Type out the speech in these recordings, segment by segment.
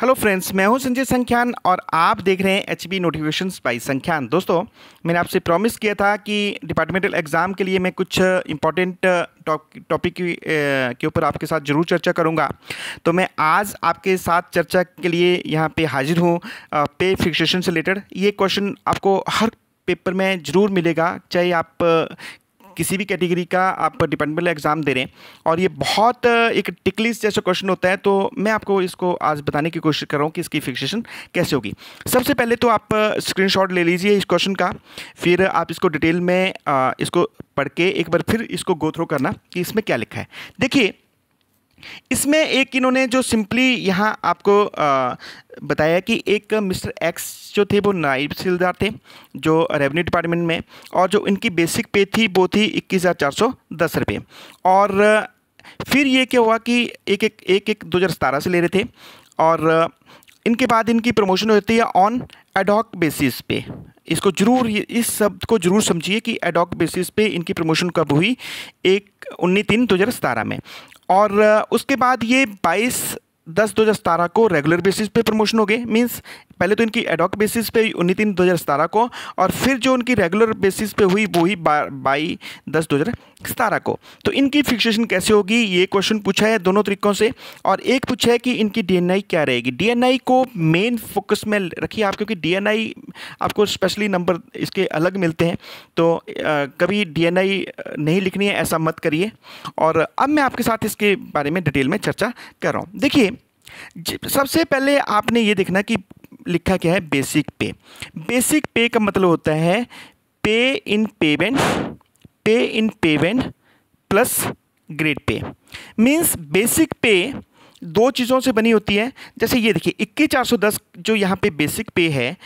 hello friends मैं हूं संजय संख्यान और आप देख रहे हैं H P notification by Sankhyan दोस्तों मैंने आपसे प्रॉमिस किया था कि डिपार्टमेंटल एग्ज़ाम के लिए मैं कुछ इंपॉर्टेंट टॉपिक uh, uh, के ऊपर आपके साथ ज़रूर चर्चा करूंगा तो मैं आज आपके साथ चर्चा के लिए यहां पे हाजिर हूं पे uh, फिक्सेशन से रिलेटेड ये क्वेश्चन आपको हर पेपर में ज़रूर मिलेगा चाहे आप किसी भी कैटेगरी का आप डिपेंडेबल एग्ज़ाम दे रहे हैं और ये बहुत एक टिकलीस जैसा क्वेश्चन होता है तो मैं आपको इसको आज बताने की कोशिश कर रहा हूँ कि इसकी फिक्सेशन कैसे होगी सबसे पहले तो आप स्क्रीन ले लीजिए इस क्वेश्चन का फिर आप इसको डिटेल में इसको पढ़ के एक बार फिर इसको गो थ्रो करना कि इसमें क्या लिखा है देखिए इसमें एक इन्होंने जो सिंपली यहाँ आपको आ, बताया कि एक मिस्टर एक्स जो थे वो नायब तहसीलदार थे जो रेवेन्यू डिपार्टमेंट में और जो इनकी बेसिक पे थी वो थी इक्कीस हज़ार चार सौ दस रुपये और फिर ये क्या हुआ कि एक एक एक एक दो हज़ार सतारह से ले रहे थे और इनके बाद इनकी प्रमोशन होती है ऑन एडॉक बेसिस पे इसको जरूर इस शब्द को जरूर समझिए कि एडॉक बेसिस पे इनकी प्रमोशन कब हुई एक उन्नीस तीन दो हज़ार सतारह में और उसके बाद ये बाईस दस दो हज़ार सतारह को रेगुलर बेसिस पे प्रमोशन हो गए मीन्स पहले तो इनकी एडॉक बेसिस पे उन्नीस तीन दो हज़ार सतारह को और फिर जो उनकी रेगुलर बेसिस पे हुई वो ही बाई दस दो हज़ार सतारह को तो इनकी फिक्सेशन कैसे होगी ये क्वेश्चन पूछा है दोनों तरीक़ों से और एक पूछा है कि इनकी डी क्या रहेगी डी को मेन फोकस में रखिए आप क्योंकि डी आपको स्पेशली नंबर इसके अलग मिलते हैं तो कभी डी नहीं लिखनी है ऐसा मत करिए और अब मैं आपके साथ इसके बारे में डिटेल में चर्चा कर रहा हूँ देखिए सबसे पहले आपने ये देखना कि लिखा क्या है बेसिक पे बेसिक पे का मतलब होता है पे in payment pay in payment plus grade pay means basic pay दो चीज़ों से बनी होती है जैसे ये देखिए इक्कीस चार सौ दस जो यहाँ पे बेसिक पे है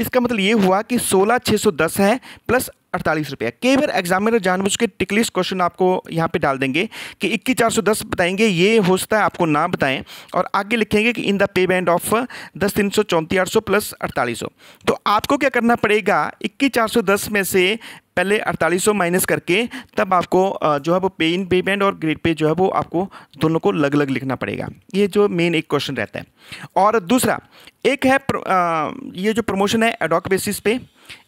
इसका मतलब ये हुआ कि सोलह छः सौ दस है प्लस अड़तालीस रुपया कई बार एग्जामिनर जानबूझ के टिकलिस क्वेश्चन आपको यहाँ पे डाल देंगे कि इक्कीस चार सौ दस बताएंगे ये हो सकता है आपको ना बताएं और आगे लिखेंगे कि in the pay band of दस तीन सौ चौंतीस आठ सौ प्लस अड़तालीस सौ तो आपको क्या करना पड़ेगा इक्कीस चार सौ दस में से पहले 4800 माइनस करके तब आपको जो है वो पे इन पेमेंट और ग्रेड पे जो है वो आपको दोनों को अलग अलग लिखना पड़ेगा ये जो मेन एक क्वेश्चन रहता है और दूसरा एक है प्र, आ, ये जो प्रमोशन है एडॉक बेसिस पे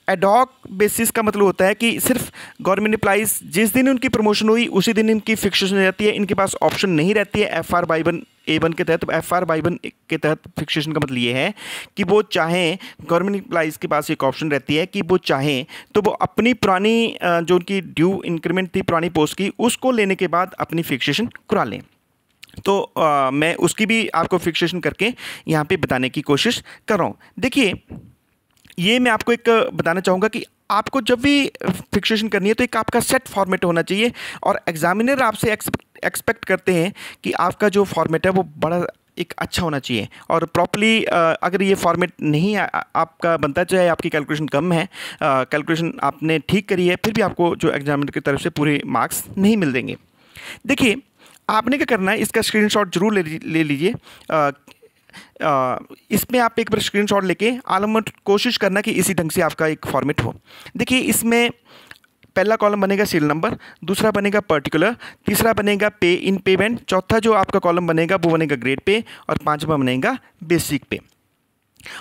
एडॉक बेसिस का मतलब होता है कि सिर्फ गवर्नमेंट एम्प्लाइज जिस दिन उनकी प्रमोशन हुई उसी दिन इनकी फिक्सेशन हो जाती है इनके पास ऑप्शन नहीं रहती है F R by one A one के तहत एफ आर बाई वन के तहत फिक्सेशन का मतलब ये है कि वो चाहें गवर्नमेंट एम्प्लाइज के पास एक ऑप्शन रहती है कि वो चाहें तो वो अपनी पुरानी जो उनकी ड्यू इंक्रीमेंट थी पुरानी पोस्ट की उसको लेने के बाद अपनी फिक्सेशन करा लें तो आ, मैं उसकी भी आपको फिक्सेशन करके यहाँ पे बताने की कोशिश कर रहा हूँ देखिए ये मैं आपको एक बताना चाहूँगा कि आपको जब भी फिक्सेशन करनी है तो एक आपका सेट फॉर्मेट होना चाहिए और एग्जामिनर आपसे एक्सपेक्ट करते हैं कि आपका जो फॉर्मेट है वो बड़ा एक अच्छा होना चाहिए और प्रॉपरली अगर ये फॉर्मेट नहीं आ, आपका बनता चाहे आपकी कैलकुलेशन कम है कैलकुलेशन आपने ठीक करी है फिर भी आपको जो एग्जामिनर की तरफ से पूरे मार्क्स नहीं मिल देंगे देखिए आपने क्या करना है इसका स्क्रीनशॉट जरूर ले ले लीजिए इसमें आप एक बार स्क्रीनशॉट लेके आलम कोशिश करना कि इसी ढंग से आपका एक फॉर्मेट हो देखिए इसमें पहला कॉलम बनेगा सील नंबर दूसरा बनेगा पर्टिकुलर तीसरा बनेगा पे इन पेमेंट चौथा जो आपका कॉलम बनेगा वो बनेगा ग्रेड पे और पाँचवा बनेगा बेसिक पे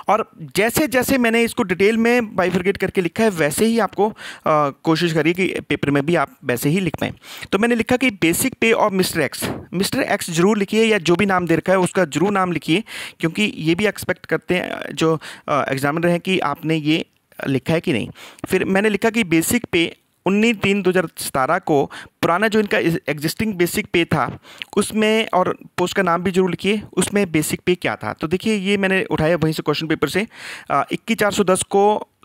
और जैसे जैसे मैंने इसको डिटेल में बाइफरगेट करके लिखा है वैसे ही आपको आ, कोशिश करिए कि पेपर में भी आप वैसे ही लिख पाएँ तो मैंने लिखा कि basic pay of mister X mister X जरूर लिखिए या जो भी नाम दे रखा है उसका जरूर नाम लिखिए क्योंकि ये भी एक्सपेक्ट करते हैं जो एग्ज़ामिनर हैं कि आपने ये लिखा है कि नहीं फिर मैंने लिखा कि बेसिक पे उन्नीस तीन दो हज़ार सतारह को पुराना जो इनका एग्जिस्टिंग बेसिक पे था उसमें और पोस्ट का नाम भी जरूर लिखिए उसमें बेसिक पे क्या था तो देखिए ये मैंने उठाया वहीं से क्वेश्चन पेपर से इक्कीस चार सौ दस को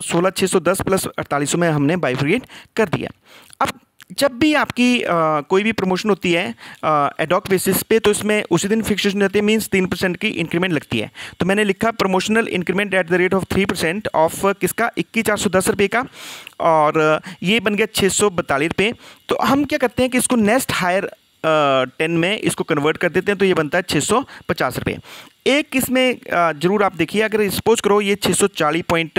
सोलह छः सौ दस प्लस अड़तालीस में हमने बाइफ्रिगेट कर दिया अब जब भी आपकी आ, कोई भी प्रमोशन होती है एडॉक बेसिस पे तो इसमें उसी दिन फिक्सेशन रहती है मीन्स तीन परसेंट की इंक्रीमेंट लगती है तो मैंने लिखा promotional increment at the rate of three percent of किसका इक्कीस चार सौ दस रुपये का और ये बन गया छः सौ बतालीस रुपये तो हम क्या करते हैं कि इसको नेक्स्ट हायर टेन में इसको कन्वर्ट कर देते हैं तो ये बनता है छः सौ पचास रुपये एक इसमें ज़रूर आप देखिए अगर सपोज करो ये छः सौ चालीस पॉइंट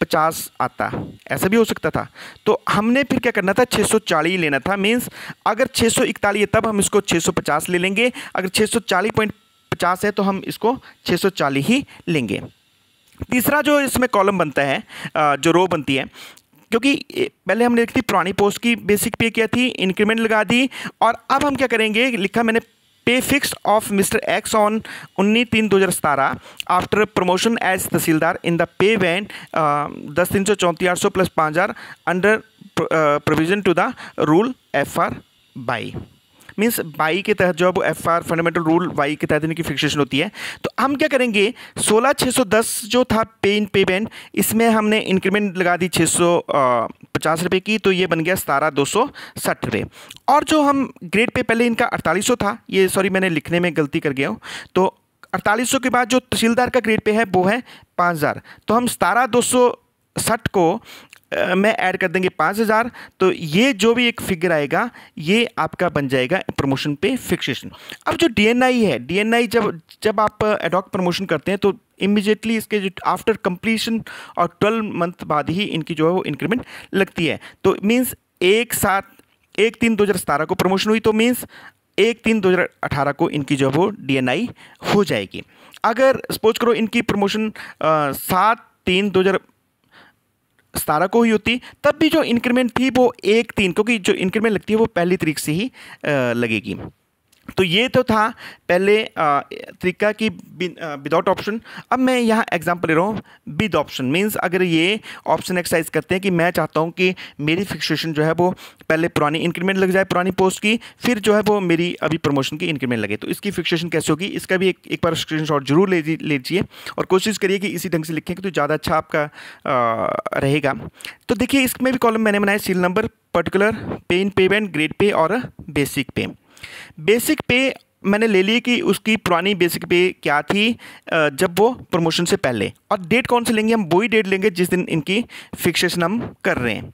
पचास आता ऐसा भी हो सकता था तो हमने फिर क्या करना था छः सौ चालीस लेना था मीन्स अगर छः सौ इकतालीस है तब हम इसको छः सौ पचास ले लेंगे अगर छः सौ चालीस पॉइंट पचास है तो हम इसको छः सौ चालीस ही लेंगे तीसरा जो इसमें कॉलम बनता है जो रो बनती है क्योंकि पहले हमने लिखी थी पुरानी पोस्ट की बेसिक पे किया थी इंक्रीमेंट लगा दी और अब हम क्या करेंगे लिखा मैंने pay fix of mister X on उन्नीस तीन दो हज़ार सतारह after promotion as tehsildar in the pay वैन दस तीन सौ चौंतीस आठ सौ प्लस पाँच हज़ार under provision to the rule F R by means by के तहत जो है वो F R fundamental rule Y के तहत इनकी फिक्सेशन होती है तो हम क्या करेंगे सोलह छः सौ दस जो था पे इन पेमेंट इसमें हमने इंक्रीमेंट लगा दी छः सौ पचास रुपये की तो ये बन गया सतारह दो सौ साठ रुपये और जो हम ग्रेड पे पहले इनका अड़तालीस सौ था ये सॉरी मैंने लिखने में गलती कर गया हूँ तो अड़तालीस सौ के बाद जो तहसीलदार का ग्रेड पे है वो है पाँच हज़ार तो हम सतारह दो सौ साठ को में ऐड कर देंगे पाँच हज़ार तो ये जो भी एक फिगर आएगा ये आपका बन जाएगा प्रमोशन पे फिक्सेशन अब जो डीएनआई है डीएनआई जब जब आप एडॉक प्रमोशन करते हैं तो इमिजिएटली इसके जो आफ्टर कंप्लीशन और ट्वेल्व मंथ बाद ही इनकी जो है वो इंक्रीमेंट लगती है तो मीन्स एक साथ एक तीन दो हज़ार सतारह को प्रमोशन हुई तो मीन्स एक तीन दो हज़ार अठारह को इनकी जो है वो डी हो जाएगी अगर सपोज करो इनकी प्रमोशन सात तीन दो हज़ार सतारह को हुई होती तब भी जो इंक्रीमेंट थी वो एक तीन क्योंकि जो इंक्रीमेंट लगती है वो पहली तरीक से ही लगेगी तो ये तो था पहले तरीका कि विदाउट ऑप्शन अब मैं यहाँ एग्जांपल ले रहा हूँ विद ऑप्शन मींस अगर ये ऑप्शन एक्सरसाइज करते हैं कि मैं चाहता हूँ कि मेरी फिक्सेशन जो है वो पहले पुरानी इंक्रीमेंट लग जाए पुरानी पोस्ट की फिर जो है वो मेरी अभी प्रमोशन की इंक्रीमेंट लगे तो इसकी फिक्सेशन कैसे होगी इसका भी एक एक बार स्क्रीन जरूर ले लीजिए और कोशिश करिए कि इसी ढंग से लिखें तो ज़्यादा अच्छा आपका रहेगा तो देखिए इसमें भी कॉलम मैंने बनाया सील नंबर पर्टिकुलर पे इन पेमेंट ग्रेड पे और बेसिक पे बेसिक पे मैंने ले ली कि उसकी पुरानी बेसिक पे क्या थी जब वो प्रमोशन से पहले और डेट कौन सी लेंगे हम वही डेट लेंगे जिस दिन इनकी फिक्सेशन हम कर रहे हैं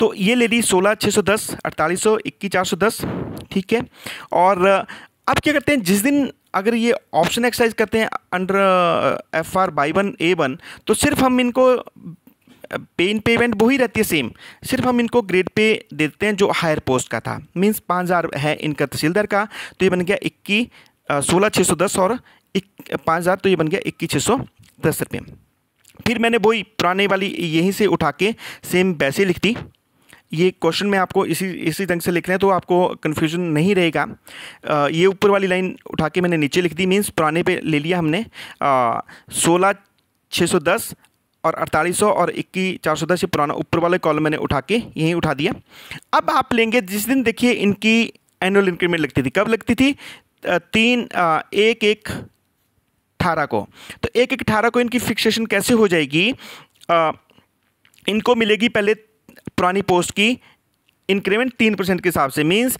तो ये ले ली सोलह छः सौ दस अड़तालीस सौ इक्कीस चार सौ दस ठीक है और अब क्या करते हैं जिस दिन अगर ये ऑप्शन एक्सरसाइज करते हैं under F R by one A one तो सिर्फ हम इनको पेन पेमेंट वही रहती है सेम सिर्फ हम इनको ग्रेड पे देते हैं जो हायर पोस्ट का था मीन्स पाँच हज़ार है इनका तहसीलदार का तो ये बन गया इक्की सोलह छः सौ दस और एक पाँच हज़ार तो ये बन गया इक्कीस छः सौ दस रुपये फिर मैंने वही पुराने वाली यहीं से उठा के सेम वैसे लिख दी ये क्वेश्चन में आपको इसी इसी ढंग से लिख रहे हैं तो आपको कन्फ्यूजन नहीं रहेगा ये ऊपर वाली लाइन उठा के मैंने नीचे लिख दी मीन्स पुराने पे ले लिया हमने सोलह छः सौ दस और अड़तालीस सौ और इक्कीस चार सौ दस ये पुराना ऊपर वाले कॉलम मैंने उठा के यहीं उठा दिया अब आप लेंगे जिस दिन देखिए इनकी एनुअल इंक्रीमेंट लगती थी कब लगती थी तीन एक एक अठारह को तो एक एक अठारह को इनकी फिक्सेशन कैसे हो जाएगी आ, इनको मिलेगी पहले पुरानी पोस्ट की इंक्रीमेंट तीन परसेंट के हिसाब से मीन्स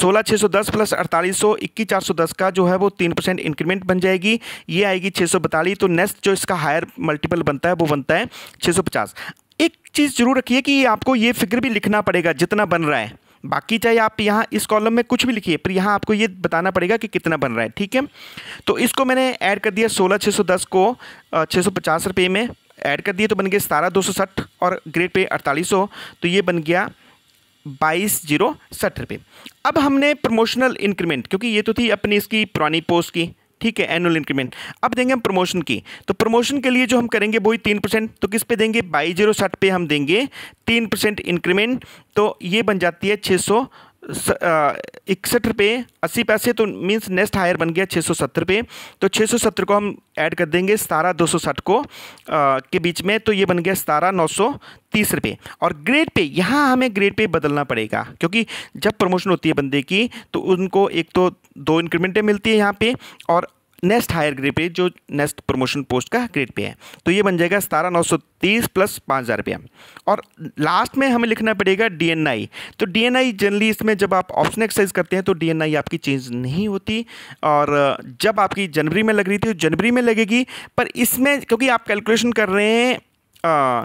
सोलह छः सौ दस प्लस अड़तालीस सौ इक्कीस चार सौ दस का जो है वो तीन परसेंट इंक्रीमेंट बन जाएगी ये आएगी छः सौ बतालीस तो नेक्स्ट जो इसका हायर मल्टीपल बनता है वो बनता है छः सौ पचास एक चीज़ जरूर रखिए कि आपको ये फिक्र भी लिखना पड़ेगा जितना बन रहा है बाकी चाहे आप यहाँ इस कॉलम में कुछ भी लिखिए पर यहाँ आपको ये बताना पड़ेगा कि कितना बन रहा है ठीक है तो इसको मैंने ऐड कर दिया सोलह छः सौ दस को छः सौ पचास रुपये में ऐड कर दिए तो बन गए सतारह दो सौ साठ और ग्रेड पे अड़तालीस सौ तो ये बन गया बाईस जीरो सठ रुपये अब हमने प्रमोशनल इंक्रीमेंट क्योंकि ये तो थी अपनी इसकी पुरानी पोस्ट की ठीक है एनुअल इंक्रीमेंट अब देंगे हम प्रमोशन की तो प्रमोशन के लिए जो हम करेंगे वही तीन परसेंट तो किस पे देंगे बाईस जीरो साठ पे हम देंगे तीन परसेंट इंक्रीमेंट तो ये बन जाती है छः सौ इकसठ रुपये अस्सी पैसे तो मीन्स नेक्स्ट हायर बन गया छः सौ सत्तर रुपये तो छः सौ सत्तर को हम ऐड कर देंगे सतारह दो सौ साठ को आ, के बीच में तो ये बन गया सतारह नौ सौ तीस रुपये और ग्रेड पे यहाँ हमें ग्रेड पे बदलना पड़ेगा क्योंकि जब प्रमोशन होती है बंदे की तो उनको एक तो दो इंक्रीमेंटें मिलती है यहाँ पे और नेक्स्ट हायर ग्रेड पे जो नेक्स्ट प्रमोशन पोस्ट का ग्रेड पे है तो ये बन जाएगा सतारह नौ सौ तीस प्लस पाँच हज़ार रुपया और लास्ट में हमें लिखना पड़ेगा डीएनआई तो डीएनआई जनरली इसमें जब आप ऑप्शन एक्सरसाइज करते हैं तो डीएनआई आपकी चेंज नहीं होती और जब आपकी जनवरी में लग रही थी तो जनवरी में लगेगी पर इसमें क्योंकि आप कैलकुलेशन कर रहे हैं आ,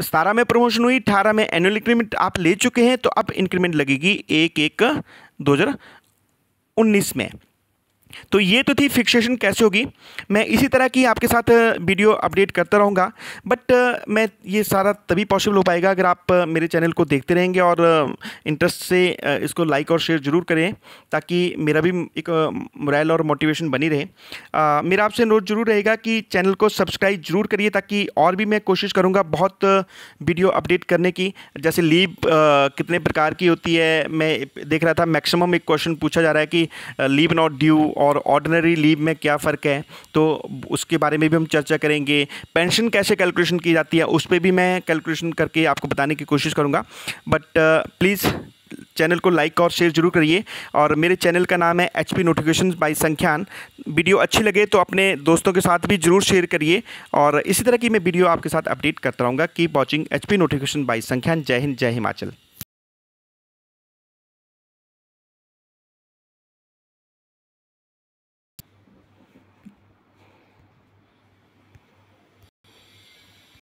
सतारह में प्रमोशन हुई अठारह में एनुअल इंक्रीमेंट आप ले चुके हैं तो अब इंक्रीमेंट लगेगी एक एक दो हज़ार उन्नीस में तो ये तो थी फिक्सेशन कैसे होगी मैं इसी तरह की आपके साथ वीडियो अपडेट करता रहूँगा बट मैं ये सारा तभी पॉसिबल हो पाएगा अगर आप मेरे चैनल को देखते रहेंगे और इंटरेस्ट से इसको लाइक और शेयर ज़रूर करें ताकि मेरा भी एक मोरल और मोटिवेशन बनी रहे आ, मेरा आपसे अनुरोध जरूर रहेगा कि चैनल को सब्सक्राइब जरूर करिए ताकि और भी मैं कोशिश करूँगा बहुत वीडियो अपडेट करने की जैसे लीव कितने प्रकार की होती है मैं देख रहा था मैक्सिमम एक क्वेश्चन पूछा जा रहा है कि लीव नॉट ड्यू और ऑर्डनरी लीव में क्या फ़र्क है तो उसके बारे में भी हम चर्चा करेंगे पेंशन कैसे कैलकुलेशन की जाती है उस पर भी मैं कैलकुलेशन करके आपको बताने की कोशिश करूँगा बट प्लीज़ चैनल को लाइक और शेयर जरूर करिए और मेरे चैनल का नाम है H P notification by Sankhyan video अच्छी लगे तो अपने दोस्तों के साथ भी जरूर शेयर करिए और इसी तरह की मैं वीडियो आपके साथ अपडेट करता रहूँगा keep watching H P notification by Sankhyan जय हिंद जय हिमाचल